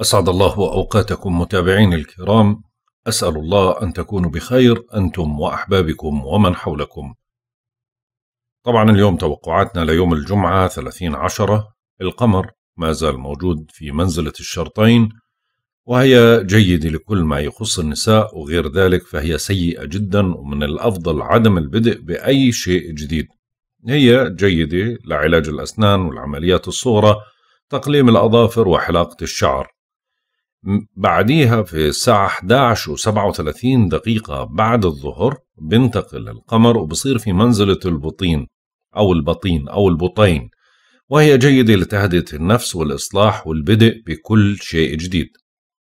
أسعد الله أوقاتكم متابعين الكرام أسأل الله أن تكونوا بخير أنتم وأحبابكم ومن حولكم طبعا اليوم توقعاتنا ليوم الجمعة 30 عشرة القمر ما زال موجود في منزلة الشرطين وهي جيدة لكل ما يخص النساء وغير ذلك فهي سيئة جدا ومن الأفضل عدم البدء بأي شيء جديد هي جيدة لعلاج الأسنان والعمليات الصغرى تقليم الأظافر وحلاقة الشعر بعديها في الساعة 11 و37 دقيقة بعد الظهر بينتقل القمر وبصير في منزلة البطين أو البطين أو البطين وهي جيدة لتهدئة النفس والإصلاح والبدء بكل شيء جديد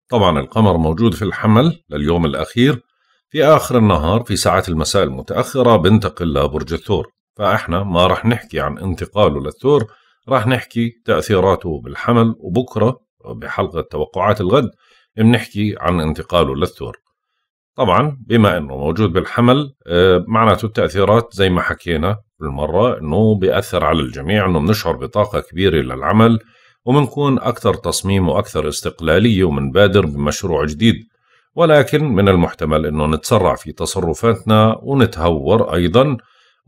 طبعا القمر موجود في الحمل لليوم الأخير في آخر النهار في ساعات المساء المتأخرة بنتقل لبرج الثور فإحنا ما رح نحكي عن انتقاله للثور رح نحكي تأثيراته بالحمل وبكرة بحلقة توقعات الغد بنحكي عن انتقاله للثور طبعا بما انه موجود بالحمل آه، معناته التاثيرات زي ما حكينا بالمره انه بياثر على الجميع انه بنشعر بطاقه كبيره للعمل وبنكون اكثر تصميم واكثر استقلاليه وبنبادر بمشروع جديد ولكن من المحتمل انه نتسرع في تصرفاتنا ونتهور ايضا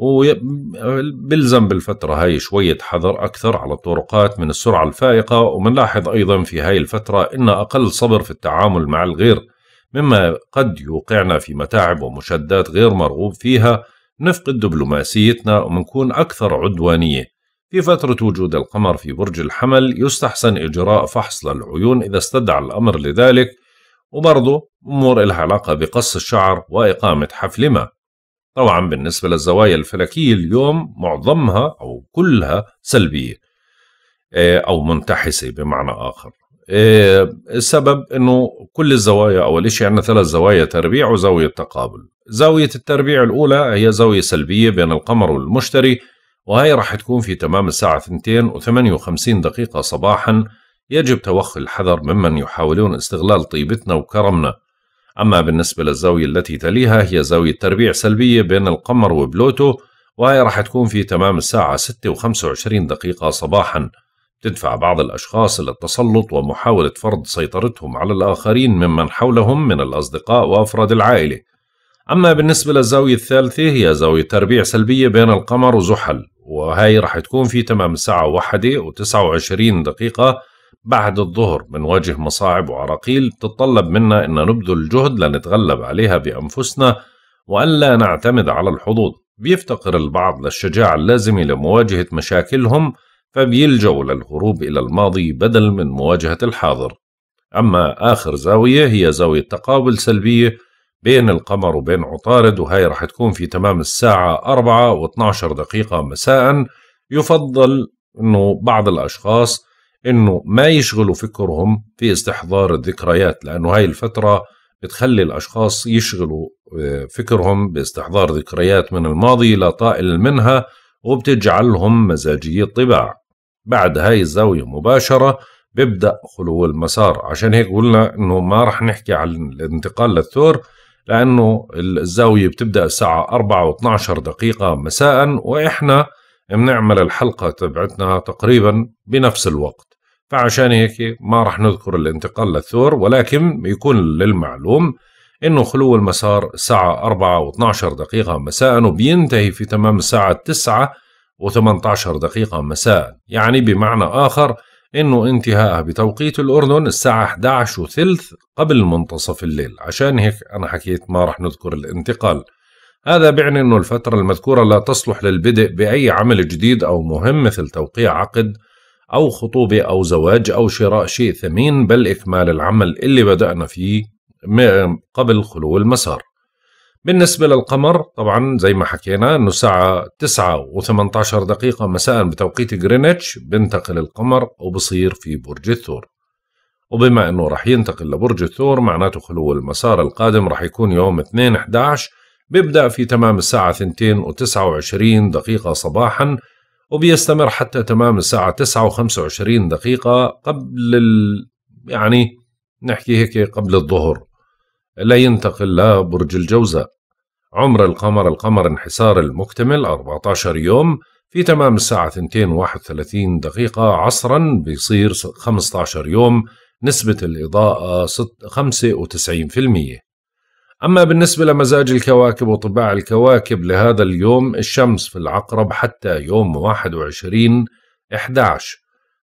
وبلزم بالفترة هاي شوية حذر أكثر على الطرقات من السرعة الفائقة ومنلاحظ أيضا في هاي الفترة إن أقل صبر في التعامل مع الغير مما قد يوقعنا في متاعب ومشدات غير مرغوب فيها نفقد دبلوماسيتنا ومنكون أكثر عدوانية في فترة وجود القمر في برج الحمل يستحسن إجراء فحص للعيون إذا استدعى الأمر لذلك وبرضه أمور إلها علاقة بقص الشعر وإقامة حفل ما طبعا بالنسبة للزوايا الفلكية اليوم معظمها أو كلها سلبية آه، أو منتحسة بمعنى آخر آه، السبب أنه كل الزوايا أول شيء عندنا ثلاث زوايا تربيع وزاوية تقابل زاوية التربيع الأولى هي زاوية سلبية بين القمر والمشتري وهي راح تكون في تمام الساعة 2 و58 دقيقة صباحا يجب توخي الحذر ممن يحاولون استغلال طيبتنا وكرمنا أما بالنسبة للزاوية التي تليها هي زاوية تربيع سلبية بين القمر وبلوتو وهي راح تكون في تمام الساعة 6 و25 دقيقة صباحا تدفع بعض الأشخاص إلى التسلط ومحاولة فرض سيطرتهم على الآخرين ممن حولهم من الأصدقاء وأفراد العائلة أما بالنسبة للزاوية الثالثة هي زاوية تربيع سلبية بين القمر وزحل وهي راح تكون في تمام الساعة 1 و29 دقيقة بعد الظهر بنواجه مصاعب وعراقيل بتتطلب منا أن نبذل جهد لنتغلب عليها بأنفسنا وألا نعتمد على الحظوظ بيفتقر البعض للشجاعة اللازمة لمواجهة مشاكلهم فبيلجأوا للهروب إلى الماضي بدل من مواجهة الحاضر أما آخر زاوية هي زاوية تقابل سلبية بين القمر وبين عطارد وهي رح تكون في تمام الساعة 4 و12 دقيقة مساء يفضل أنه بعض الأشخاص انه ما يشغلوا فكرهم في استحضار الذكريات لانه هاي الفتره بتخلي الاشخاص يشغلوا آه، فكرهم باستحضار ذكريات من الماضي لا طائل منها وبتجعلهم مزاجيه الطباع بعد هاي الزاوية مباشرة بيبدأ خلو المسار عشان هيك قلنا انه ما رح نحكي عن الانتقال للثور لانه الزاوية بتبدأ الساعة 4 و12 دقيقة مساء واحنا بنعمل الحلقة تبعتنا تقريبا بنفس الوقت فعشان هيك ما راح نذكر الانتقال للثور ولكن يكون للمعلوم انه خلو المسار الساعة 4 و12 دقيقة مساء وبينتهي في تمام الساعة 9 و18 دقيقة مساء يعني بمعنى آخر انه انتهائها بتوقيت الأردن الساعة 11 وثلث قبل منتصف الليل عشان هيك أنا حكيت ما راح نذكر الانتقال هذا بيعني انه الفترة المذكورة لا تصلح للبدء بأي عمل جديد أو مهم مثل توقيع عقد أو خطوبة أو زواج أو شراء شيء ثمين بل إكمال العمل اللي بدأنا فيه قبل خلو المسار بالنسبة للقمر طبعا زي ما حكينا أنه الساعة 9 و18 دقيقة مساء بتوقيت جرينتش بنتقل القمر وبصير في برج الثور وبما أنه رح ينتقل لبرج الثور معناته خلو المسار القادم رح يكون يوم 2-11 بيبدأ في تمام الساعة 2 و29 دقيقة صباحا وبيستمر حتى تمام الساعة 9 و25 دقيقة قبل ال... يعني نحكي هيك قبل الظهر لا ينتقل لبرج الجوزاء عمر القمر القمر انحسار المكتمل 14 يوم في تمام الساعة 2 و31 دقيقة عصرا بيصير 15 يوم نسبة الإضاءة 95% أما بالنسبة لمزاج الكواكب وطباع الكواكب لهذا اليوم الشمس في العقرب حتى يوم 21 11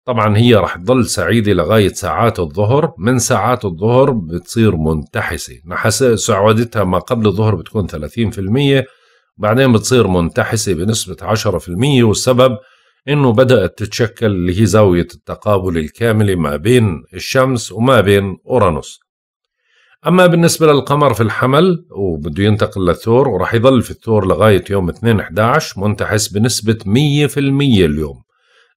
طبعا هي رح تضل سعيدة لغاية ساعات الظهر من ساعات الظهر بتصير منتحسة سعودتها ما قبل الظهر بتكون 30% بعدين بتصير منتحسة بنسبة 10% والسبب انه بدأت تتشكل اللي هي زاوية التقابل الكاملة ما بين الشمس وما بين اورانوس اما بالنسبه للقمر في الحمل وبده ينتقل للثور وراح يضل في الثور لغايه يوم 2 11 منتحس بنسبه 100% اليوم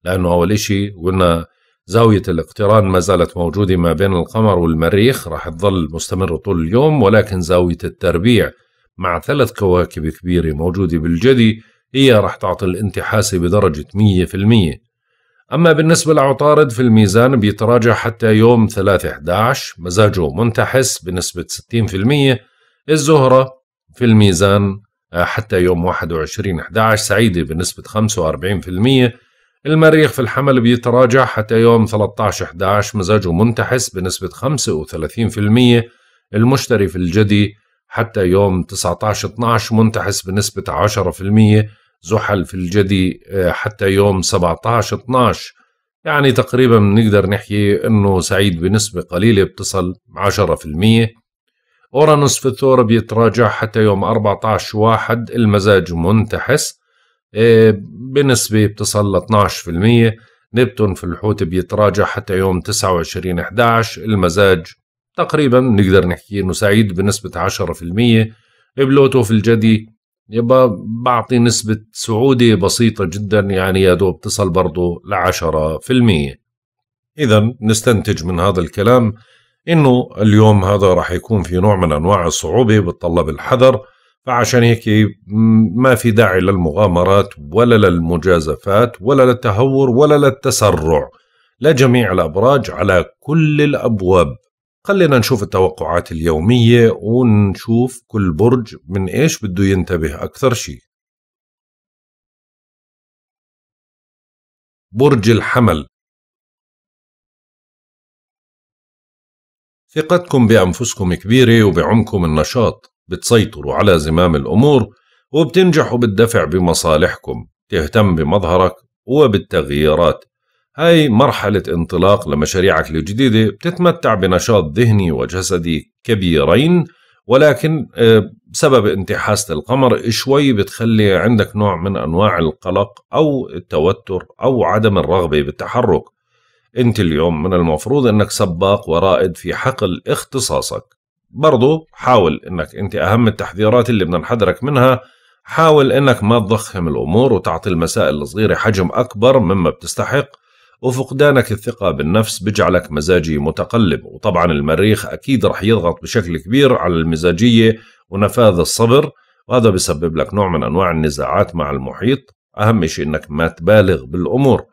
لانه اول شيء قلنا زاويه الاقتران ما زالت موجوده ما بين القمر والمريخ راح تظل مستمره طول اليوم ولكن زاويه التربيع مع ثلاث كواكب كبيره موجوده بالجدي هي راح تعطي الانتحاسه بدرجه 100% أما بالنسبة لعطارد في الميزان بيتراجع حتى يوم 3/11 مزاجه منتحس بنسبة 60% الزهرة في الميزان آه، حتى يوم 21/11 سعيدة بنسبة 45% المريخ في الحمل بيتراجع حتى يوم 13/11 مزاجه منتحس بنسبة 35% المشتري في الجدي حتى يوم 19/12 منتحس بنسبة 10% زحل في الجدي آه، حتى يوم 17 12 يعني تقريبا بنقدر نحكي انه سعيد بنسبة قليلة بتصل 10% اورانوس في الثور بيتراجع حتى يوم 14 1 المزاج منتحس آه، بنسبة بتصل ل 12% نبتون في الحوت بيتراجع حتى يوم 29 11 المزاج تقريبا نقدر نحكي انه سعيد بنسبة 10% بلوتو في الجدي يبقى بعطي نسبة سعودي بسيطة جدا يعني يا دوب تصل برضه لعشرة في المية إذا نستنتج من هذا الكلام إنه اليوم هذا راح يكون في نوع من أنواع الصعوبة بتطلب الحذر فعشان هيك ما في داعي للمغامرات ولا للمجازفات ولا للتهور ولا للتسرع لجميع الأبراج على كل الأبواب خلينا نشوف التوقعات اليومية ونشوف كل برج من إيش بده ينتبه أكثر شيء برج الحمل ثقتكم بأنفسكم كبيرة وبعمكم النشاط بتسيطروا على زمام الأمور وبتنجحوا بالدفع بمصالحكم تهتم بمظهرك وبالتغييرات هاي مرحلة انطلاق لمشاريعك الجديدة بتتمتع بنشاط ذهني وجسدي كبيرين ولكن آه، بسبب انتحاسة القمر شوي بتخلي عندك نوع من أنواع القلق أو التوتر أو عدم الرغبة بالتحرك أنت اليوم من المفروض أنك سباق ورائد في حقل اختصاصك برضو حاول أنك أنت أهم التحذيرات اللي بدنا نحذرك منها حاول أنك ما تضخم الأمور وتعطي المسائل الصغيرة حجم أكبر مما بتستحق وفقدانك الثقة بالنفس بجعلك مزاجي متقلب وطبعا المريخ أكيد رح يضغط بشكل كبير على المزاجية ونفاذ الصبر وهذا بسبب لك نوع من أنواع النزاعات مع المحيط أهم شيء أنك ما تبالغ بالأمور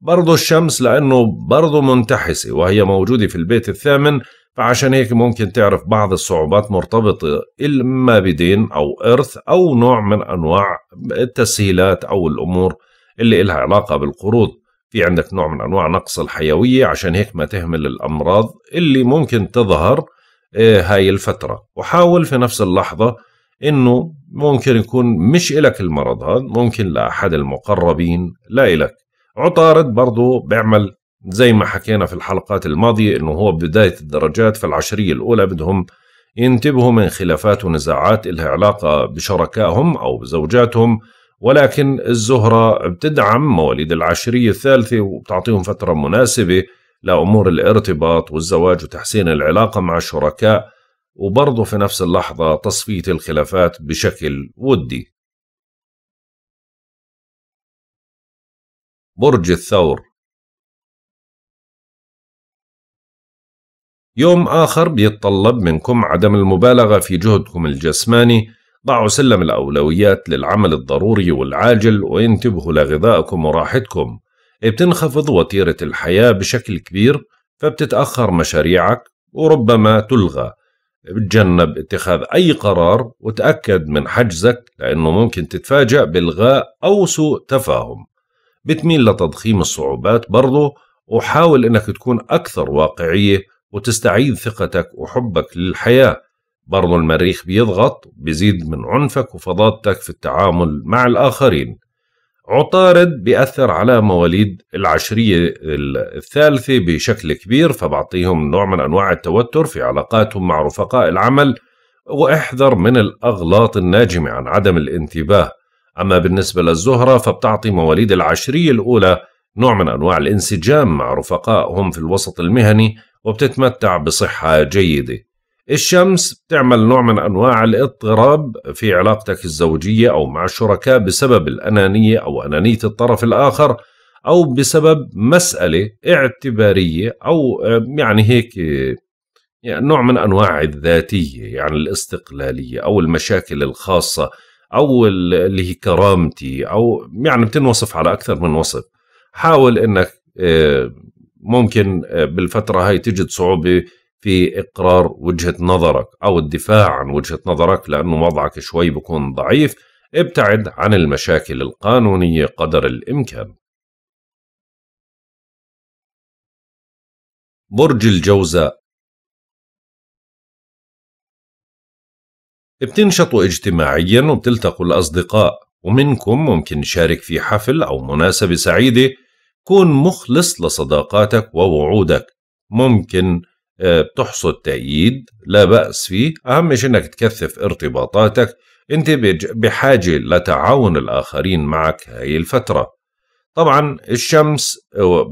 برضو الشمس لأنه برضو منتحسة وهي موجودة في البيت الثامن فعشان هيك ممكن تعرف بعض الصعوبات مرتبطة إما بدين أو إرث أو نوع من أنواع التسهيلات أو الأمور اللي إلها علاقة بالقروض في عندك نوع من أنواع نقص الحيوية عشان هيك ما تهمل الأمراض اللي ممكن تظهر آه، هاي الفترة وحاول في نفس اللحظة إنه ممكن يكون مش إلك المرض هذا ممكن لأحد المقربين لا إلك عطارد برضه بيعمل زي ما حكينا في الحلقات الماضية إنه هو بداية الدرجات في العشرية الأولى بدهم ينتبهوا من خلافات ونزاعات إلها علاقة بشركائهم أو بزوجاتهم ولكن الزهرة بتدعم مواليد العشرية الثالثة وبتعطيهم فترة مناسبة لأمور الارتباط والزواج وتحسين العلاقة مع الشركاء وبرضه في نفس اللحظة تصفية الخلافات بشكل ودي برج الثور يوم آخر بيتطلب منكم عدم المبالغة في جهدكم الجسماني ضعوا سلم الأولويات للعمل الضروري والعاجل وانتبهوا لغذائكم وراحتكم بتنخفض وتيرة الحياة بشكل كبير فبتتأخر مشاريعك وربما تلغى بتجنب اتخاذ أي قرار وتأكد من حجزك لأنه ممكن تتفاجأ بالغاء أو سوء تفاهم بتميل لتضخيم الصعوبات برضه وحاول أنك تكون أكثر واقعية وتستعيد ثقتك وحبك للحياة برضو المريخ بيضغط بيزيد من عنفك وفضادتك في التعامل مع الآخرين عطارد بيأثر على مواليد العشرية الثالثة بشكل كبير فبعطيهم نوع من أنواع التوتر في علاقاتهم مع رفقاء العمل واحذر من الأغلاط الناجمة عن عدم الانتباه أما بالنسبة للزهرة فبتعطي مواليد العشرية الأولى نوع من أنواع الانسجام مع رفقائهم في الوسط المهني وبتتمتع بصحة جيدة الشمس بتعمل نوع من أنواع الاضطراب في علاقتك الزوجية أو مع الشركاء بسبب الأنانية أو أنانية الطرف الآخر أو بسبب مسألة اعتبارية أو يعني هيك يعني نوع من أنواع الذاتية يعني الاستقلالية أو المشاكل الخاصة أو اللي هي كرامتي أو يعني بتنوصف على أكثر من وصف حاول أنك آه، ممكن آه، بالفترة هاي تجد صعوبة في إقرار وجهة نظرك أو الدفاع عن وجهة نظرك لأنه وضعك شوي بكون ضعيف ابتعد عن المشاكل القانونية قدر الإمكان برج الجوزاء بتنشطوا اجتماعيا وبتلتقوا الأصدقاء ومنكم ممكن يشارك في حفل أو مناسبة سعيدة كون مخلص لصداقاتك ووعودك ممكن آه، بتحصد تأييد لا بأس فيه أهم شيء أنك تكثف ارتباطاتك أنت بحاجة لتعاون الآخرين معك هاي الفترة طبعا الشمس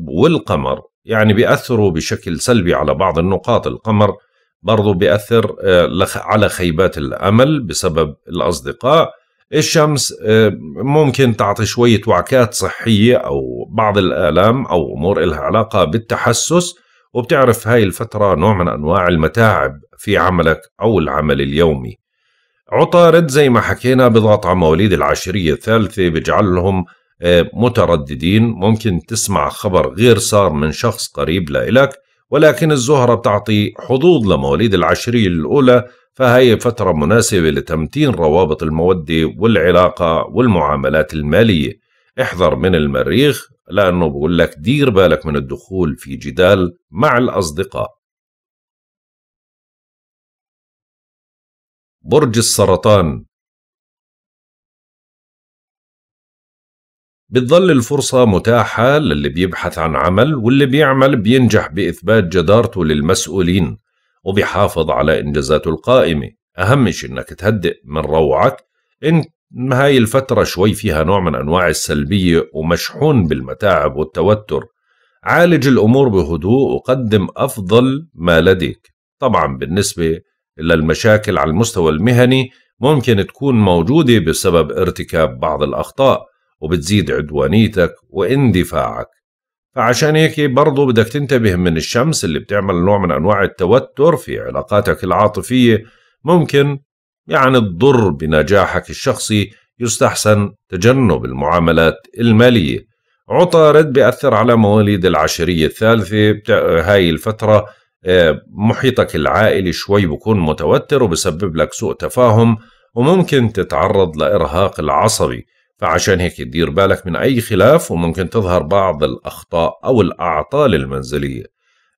والقمر يعني بيأثروا بشكل سلبي على بعض النقاط القمر برضو بيأثر آه، على خيبات الأمل بسبب الأصدقاء الشمس آه، ممكن تعطي شوية وعكات صحية أو بعض الآلام أو أمور إلها علاقة بالتحسس وبتعرف هاي الفترة نوع من أنواع المتاعب في عملك أو العمل اليومي عطارد زي ما حكينا بضغط على مواليد العشرية الثالثة بجعلهم آه، مترددين ممكن تسمع خبر غير صار من شخص قريب لإلك ولكن الزهرة بتعطي حظوظ لمواليد العشرية الأولى فهي فترة مناسبة لتمتين روابط المودة والعلاقة والمعاملات المالية احذر من المريخ لأنه بقول لك دير بالك من الدخول في جدال مع الأصدقاء برج السرطان بتظل الفرصة متاحة للي بيبحث عن عمل واللي بيعمل بينجح بإثبات جدارته للمسؤولين وبيحافظ على إنجازاته القائمة أهم شيء إنك تهدئ من روعك إن هاي الفترة شوي فيها نوع من أنواع السلبية ومشحون بالمتاعب والتوتر عالج الأمور بهدوء وقدم أفضل ما لديك طبعا بالنسبة للمشاكل على المستوى المهني ممكن تكون موجودة بسبب ارتكاب بعض الأخطاء وبتزيد عدوانيتك واندفاعك فعشان هيك برضو بدك تنتبه من الشمس اللي بتعمل نوع من أنواع التوتر في علاقاتك العاطفية ممكن يعني تضر بنجاحك الشخصي يستحسن تجنب المعاملات المالية عطارد بيأثر على مواليد العشرية الثالثة هاي الفترة آه، محيطك العائلي شوي بكون متوتر وبسبب لك سوء تفاهم وممكن تتعرض لإرهاق العصبي فعشان هيك دير بالك من أي خلاف وممكن تظهر بعض الأخطاء أو الأعطال المنزلية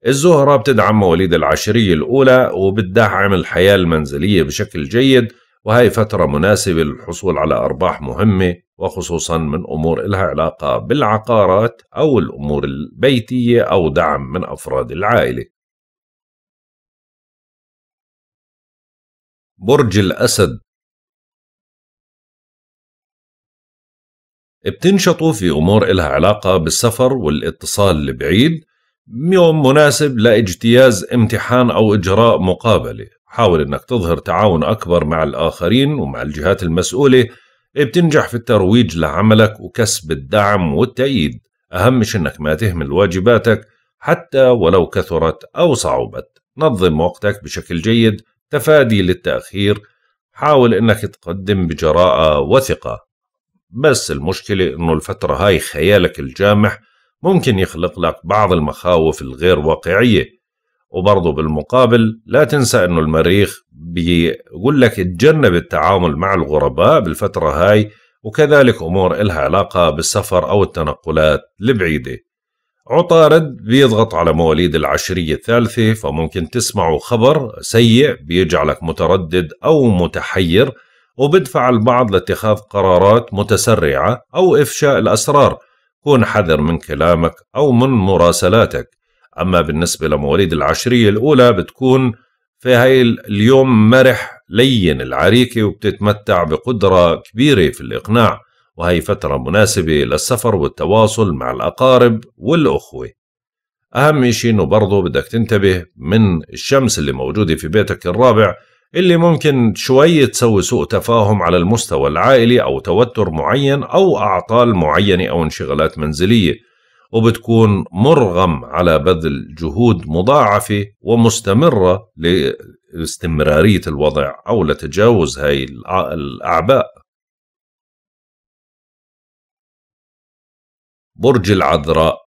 الزهرة بتدعم مواليد العشرية الأولى وبتدعم الحياة المنزلية بشكل جيد وهي فترة مناسبة للحصول على أرباح مهمة وخصوصا من أمور لها علاقة بالعقارات أو الأمور البيتية أو دعم من أفراد العائلة برج الأسد بتنشطوا في أمور إلها علاقة بالسفر والاتصال البعيد يوم مناسب لاجتياز امتحان أو إجراء مقابلة حاول أنك تظهر تعاون أكبر مع الآخرين ومع الجهات المسؤولة إيه بتنجح في الترويج لعملك وكسب الدعم والتأييد أهم شيء أنك ما تهمل واجباتك حتى ولو كثرت أو صعوبت نظم وقتك بشكل جيد تفادي للتأخير حاول أنك تقدم بجراءة وثقة بس المشكلة أنه الفترة هاي خيالك الجامح ممكن يخلق لك بعض المخاوف الغير واقعية وبرضه بالمقابل لا تنسى أنه المريخ بيقول لك تجنب التعامل مع الغرباء بالفترة هاي وكذلك أمور إلها علاقة بالسفر أو التنقلات البعيدة عطارد بيضغط على مواليد العشرية الثالثة فممكن تسمعوا خبر سيء بيجعلك متردد أو متحير وبدفع البعض لاتخاذ قرارات متسرعة أو إفشاء الأسرار كون حذر من كلامك أو من مراسلاتك أما بالنسبة لمواليد العشرية الأولى بتكون في هاي اليوم مرح لين العريكة وبتتمتع بقدرة كبيرة في الإقناع وهي فترة مناسبة للسفر والتواصل مع الأقارب والأخوة أهم شيء إنه برضه بدك تنتبه من الشمس اللي موجودة في بيتك الرابع اللي ممكن شوي تسوي سوء تفاهم على المستوى العائلي أو توتر معين أو أعطال معينة أو انشغالات منزلية وبتكون مرغم على بذل جهود مضاعفة ومستمرة لاستمرارية الوضع أو لتجاوز هاي الأعباء برج العذراء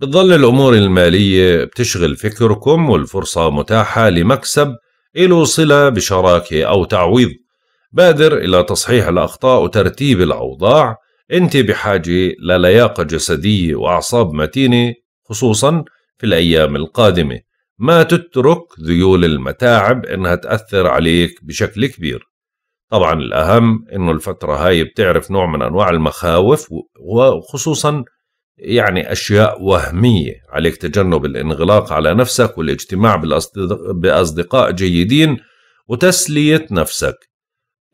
بتظل الأمور المالية بتشغل فكركم والفرصة متاحة لمكسب إلو صلة بشراكة أو تعويض بادر إلى تصحيح الأخطاء وترتيب الأوضاع أنت بحاجة للياقة جسدية وأعصاب متينة خصوصا في الأيام القادمة ما تترك ذيول المتاعب إنها تأثر عليك بشكل كبير طبعا الأهم إنه الفترة هاي بتعرف نوع من أنواع المخاوف وخصوصا يعني أشياء وهمية عليك تجنب الانغلاق على نفسك والاجتماع بأصدقاء جيدين وتسلية نفسك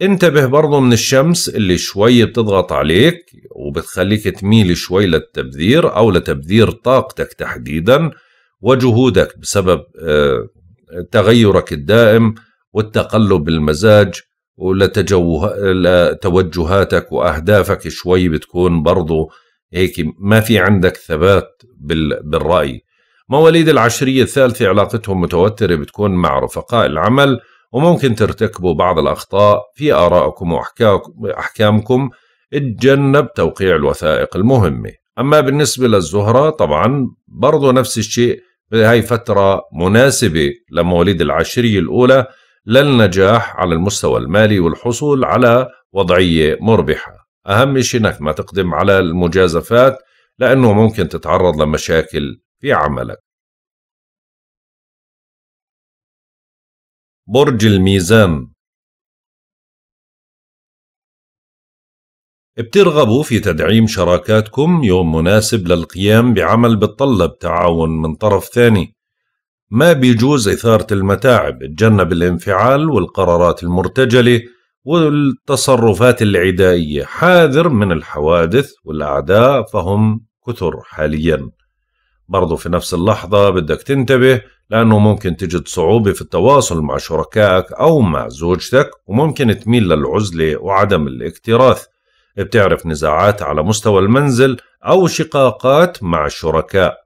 انتبه برضه من الشمس اللي شوي بتضغط عليك وبتخليك تميل شوي للتبذير أو لتبذير طاقتك تحديدا وجهودك بسبب آه، تغيرك الدائم والتقلب بالمزاج ولتوجهاتك وأهدافك شوي بتكون برضه هيك ما في عندك ثبات بالرأي مواليد العشرية الثالثة علاقتهم متوترة بتكون مع رفقاء العمل وممكن ترتكبوا بعض الأخطاء في آرائكم وأحكامكم اتجنب توقيع الوثائق المهمة أما بالنسبة للزهرة طبعا برضو نفس الشيء هاي فترة مناسبة لمواليد العشرية الأولى للنجاح على المستوى المالي والحصول على وضعية مربحة أهم شيء أنك ما تقدم على المجازفات لأنه ممكن تتعرض لمشاكل في عملك برج الميزان بترغبوا في تدعيم شراكاتكم يوم مناسب للقيام بعمل بتطلب تعاون من طرف ثاني ما بيجوز إثارة المتاعب تجنب الانفعال والقرارات المرتجلة والتصرفات العدائية حاذر من الحوادث والأعداء فهم كثر حاليا برضو في نفس اللحظة بدك تنتبه لأنه ممكن تجد صعوبة في التواصل مع شركائك أو مع زوجتك وممكن تميل للعزلة وعدم الاكتراث بتعرف نزاعات على مستوى المنزل أو شقاقات مع الشركاء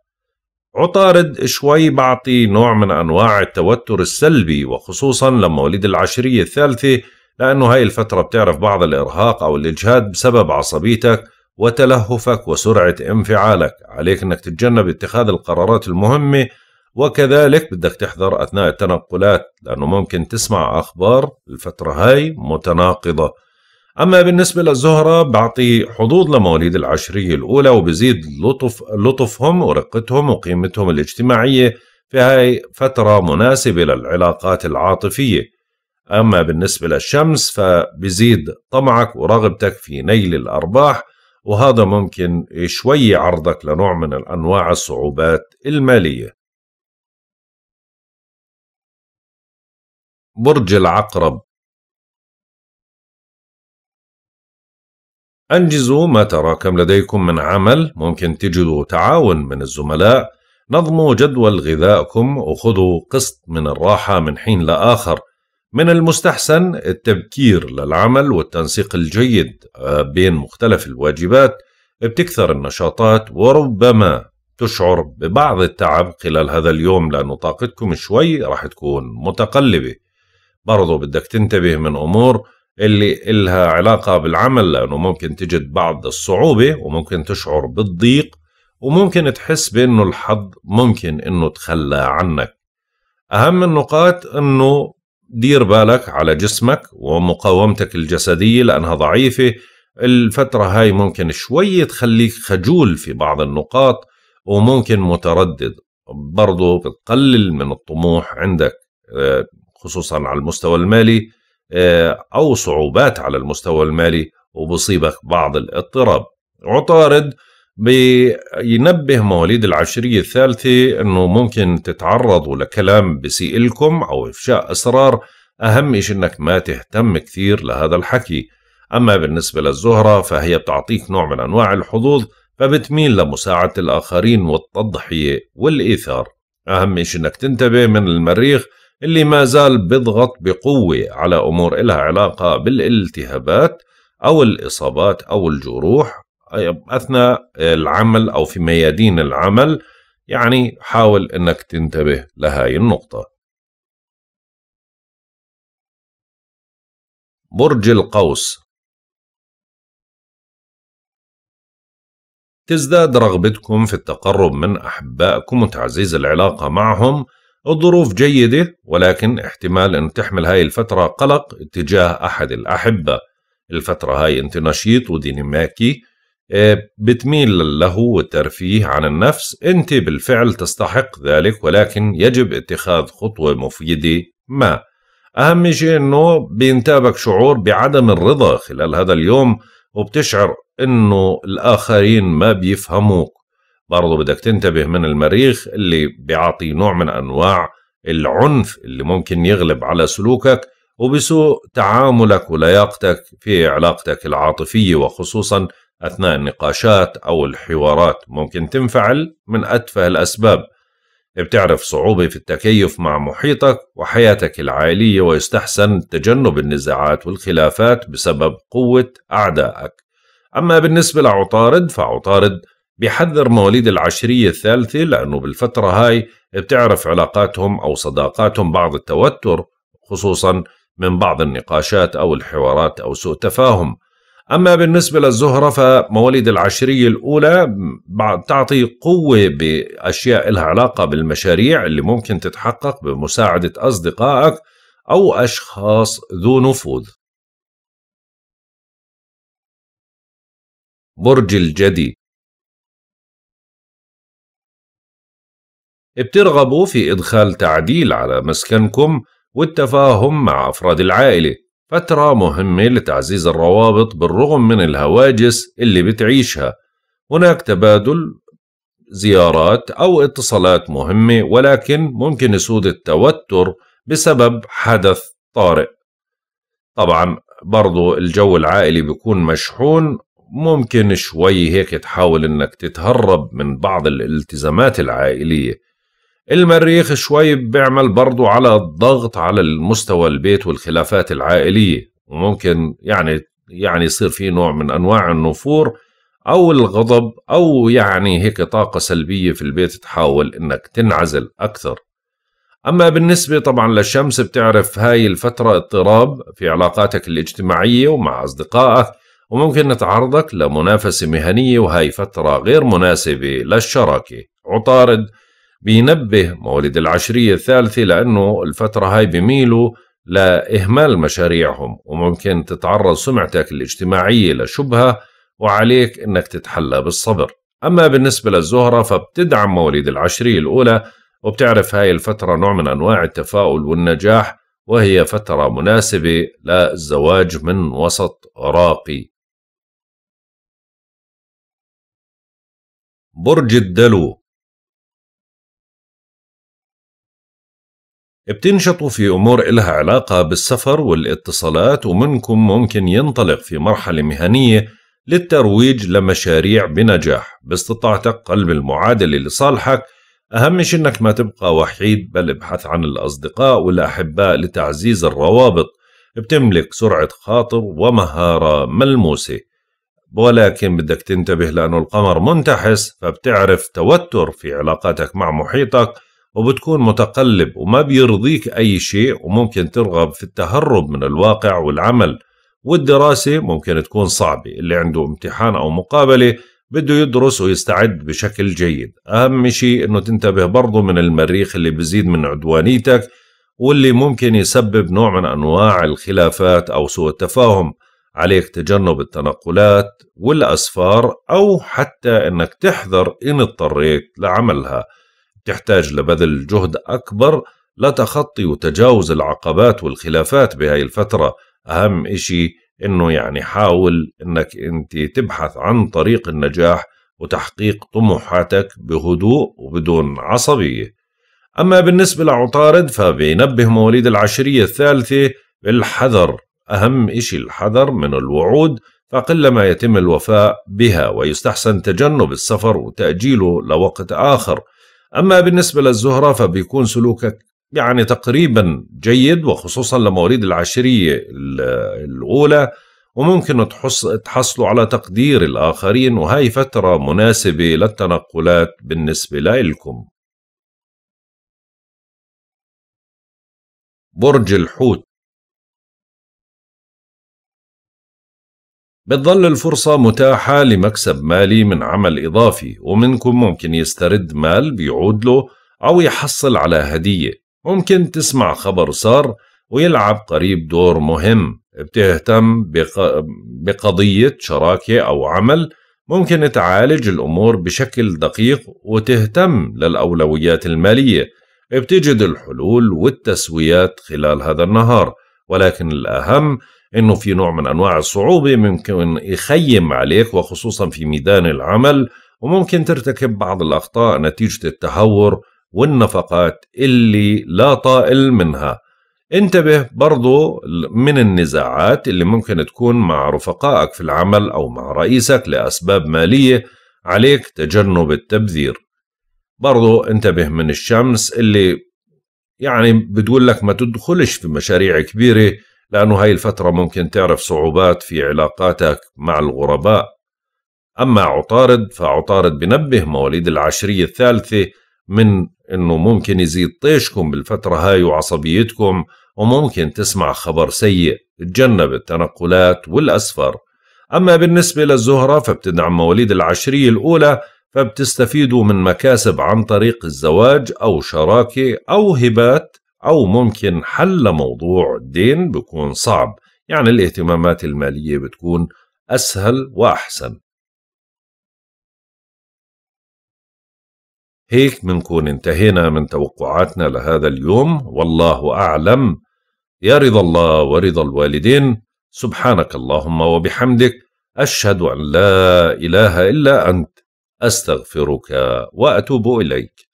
عطارد شوي بعطي نوع من أنواع التوتر السلبي وخصوصا لما وليد العشرية الثالثة لأنه هاي الفترة بتعرف بعض الإرهاق أو الإجهاد بسبب عصبيتك وتلهفك وسرعة انفعالك عليك أنك تتجنب اتخاذ القرارات المهمة وكذلك بدك تحذر أثناء التنقلات لأنه ممكن تسمع أخبار الفترة هاي متناقضة أما بالنسبة للزهرة بعطي حظوظ لمواليد العشرية الأولى وبزيد لطف لطفهم ورقتهم وقيمتهم الاجتماعية في هاي فترة مناسبة للعلاقات العاطفية أما بالنسبة للشمس فبيزيد طمعك ورغبتك في نيل الأرباح وهذا ممكن شوي عرضك لنوع من أنواع الصعوبات المالية برج العقرب أنجزوا ما تراكم لديكم من عمل ممكن تجدوا تعاون من الزملاء نظموا جدول غذائكم وخذوا قسط من الراحة من حين لآخر من المستحسن التبكير للعمل والتنسيق الجيد آه، بين مختلف الواجبات بتكثر النشاطات وربما تشعر ببعض التعب خلال هذا اليوم لأنه طاقتكم شوي راح تكون متقلبة برضو بدك تنتبه من أمور اللي إلها علاقة بالعمل لأنه ممكن تجد بعض الصعوبة وممكن تشعر بالضيق وممكن تحس بأنه الحظ ممكن أنه تخلى عنك أهم النقاط أنه دير بالك على جسمك ومقاومتك الجسدية لأنها ضعيفة الفترة هاي ممكن شوي تخليك خجول في بعض النقاط وممكن متردد برضو بتقلل من الطموح عندك آه، خصوصا على المستوى المالي آه، أو صعوبات على المستوى المالي وبصيبك بعض الاضطراب عطارد بينبه مواليد العشرية الثالثة أنه ممكن تتعرضوا لكلام بسيئلكم أو إفشاء أسرار أهم إشي أنك ما تهتم كثير لهذا الحكي أما بالنسبة للزهرة فهي بتعطيك نوع من أنواع الحظوظ فبتميل لمساعدة الآخرين والتضحية والإيثار أهم إشي أنك تنتبه من المريخ اللي ما زال بيضغط بقوة على أمور إلها علاقة بالالتهابات أو الإصابات أو الجروح طيب، اثناء العمل او في ميادين العمل يعني حاول انك تنتبه لهاي النقطه برج القوس تزداد رغبتكم في التقرب من أحبائكم وتعزيز العلاقة معهم الظروف جيدة ولكن احتمال أن تحمل هاي الفترة قلق اتجاه أحد الأحبة الفترة هاي أنت نشيط وديناميكي إيه، بتميل له والترفيه عن النفس أنت بالفعل تستحق ذلك ولكن يجب اتخاذ خطوة مفيدة ما أهم شيء أنه بينتابك شعور بعدم الرضا خلال هذا اليوم وبتشعر أنه الآخرين ما بيفهموك برضو بدك تنتبه من المريخ اللي بيعطي نوع من أنواع العنف اللي ممكن يغلب على سلوكك وبسوء تعاملك ولياقتك في علاقتك العاطفية وخصوصا أثناء النقاشات أو الحوارات ممكن تنفعل من أتفه الأسباب بتعرف صعوبة في التكيف مع محيطك وحياتك العائلية ويستحسن تجنب النزاعات والخلافات بسبب قوة أعدائك أما بالنسبة لعطارد فعطارد بيحذر مواليد العشرية الثالثة لأنه بالفترة هاي بتعرف علاقاتهم أو صداقاتهم بعض التوتر خصوصا من بعض النقاشات أو الحوارات أو سوء تفاهم أما بالنسبة للزهرة فمواليد العشرية الأولى تعطي قوة بأشياء لها علاقة بالمشاريع اللي ممكن تتحقق بمساعدة أصدقائك أو أشخاص ذو نفوذ برج الجدي بترغبوا في إدخال تعديل على مسكنكم والتفاهم مع أفراد العائلة فترة مهمة لتعزيز الروابط بالرغم من الهواجس اللي بتعيشها هناك تبادل زيارات أو اتصالات مهمة ولكن ممكن يسود التوتر بسبب حدث طارئ طبعا برضو الجو العائلي بيكون مشحون ممكن شوي هيك تحاول انك تتهرب من بعض الالتزامات العائلية المريخ شوي بيعمل برضو على الضغط على المستوى البيت والخلافات العائلية وممكن يعني يعني يصير في نوع من أنواع النفور أو الغضب أو يعني هيك طاقة سلبية في البيت تحاول إنك تنعزل أكثر أما بالنسبة طبعا للشمس بتعرف هاي الفترة اضطراب في علاقاتك الاجتماعية ومع أصدقائك وممكن نتعرضك لمنافسة مهنية وهاي فترة غير مناسبة للشراكة عطارد بينبه مواليد العشرية الثالثة لأنه الفترة هاي بميلوا لإهمال مشاريعهم وممكن تتعرض سمعتك الاجتماعية لشبهة وعليك أنك تتحلى بالصبر أما بالنسبة للزهرة فبتدعم مواليد العشرية الأولى وبتعرف هاي الفترة نوع من أنواع التفاؤل والنجاح وهي فترة مناسبة للزواج من وسط راقي برج الدلو بتنشطوا في أمور إلها علاقة بالسفر والاتصالات ومنكم ممكن ينطلق في مرحلة مهنية للترويج لمشاريع بنجاح باستطاعتك قلب المعادلة لصالحك أهم شيء أنك ما تبقى وحيد بل ابحث عن الأصدقاء والأحباء لتعزيز الروابط بتملك سرعة خاطر ومهارة ملموسة ولكن بدك تنتبه لأنه القمر منتحس فبتعرف توتر في علاقاتك مع محيطك وبتكون متقلب وما بيرضيك أي شيء وممكن ترغب في التهرب من الواقع والعمل والدراسة ممكن تكون صعبة اللي عنده امتحان أو مقابلة بده يدرس ويستعد بشكل جيد أهم شيء أنه تنتبه برضه من المريخ اللي بزيد من عدوانيتك واللي ممكن يسبب نوع من أنواع الخلافات أو سوء التفاهم عليك تجنب التنقلات والأسفار أو حتى أنك تحذر إن اضطريت لعملها تحتاج لبذل جهد أكبر لتخطي وتجاوز العقبات والخلافات بهاي الفترة أهم إشي إنه يعني حاول إنك أنت تبحث عن طريق النجاح وتحقيق طموحاتك بهدوء وبدون عصبية أما بالنسبة لعطارد فبينبه مواليد العشرية الثالثة بالحذر أهم إشي الحذر من الوعود فقلما يتم الوفاء بها ويستحسن تجنب السفر وتأجيله لوقت آخر أما بالنسبة للزهرة فبيكون سلوكك يعني تقريبا جيد وخصوصا لمواليد العشرية الأولى وممكن تحصلوا على تقدير الآخرين وهي فترة مناسبة للتنقلات بالنسبة لإلكم برج الحوت بتظل الفرصة متاحة لمكسب مالي من عمل إضافي ومنكم ممكن يسترد مال بيعود له أو يحصل على هدية ممكن تسمع خبر صار ويلعب قريب دور مهم بتهتم بق... بقضية شراكة أو عمل ممكن تعالج الأمور بشكل دقيق وتهتم للأولويات المالية بتجد الحلول والتسويات خلال هذا النهار ولكن الأهم انه في نوع من انواع الصعوبه ممكن يخيم عليك وخصوصا في ميدان العمل وممكن ترتكب بعض الاخطاء نتيجه التهور والنفقات اللي لا طائل منها انتبه برضو من النزاعات اللي ممكن تكون مع رفقائك في العمل أو مع رئيسك لأسباب مالية عليك تجنب التبذير برضو انتبه من الشمس اللي يعني بتقول لك ما تدخلش في مشاريع كبيرة لأنه هاي الفترة ممكن تعرف صعوبات في علاقاتك مع الغرباء أما عطارد فعطارد بنبه مواليد العشرية الثالثة من أنه ممكن يزيد طيشكم بالفترة هاي وعصبيتكم وممكن تسمع خبر سيء تجنب التنقلات والأسفر أما بالنسبة للزهرة فبتدعم مواليد العشرية الأولى فبتستفيدوا من مكاسب عن طريق الزواج أو شراكة أو هبات أو ممكن حل موضوع الدين بيكون صعب يعني الاهتمامات المالية بتكون أسهل وأحسن هيك منكون انتهينا من توقعاتنا لهذا اليوم والله أعلم يا رضا الله ورضا الوالدين سبحانك اللهم وبحمدك أشهد أن لا إله إلا أنت أستغفرك وأتوب إليك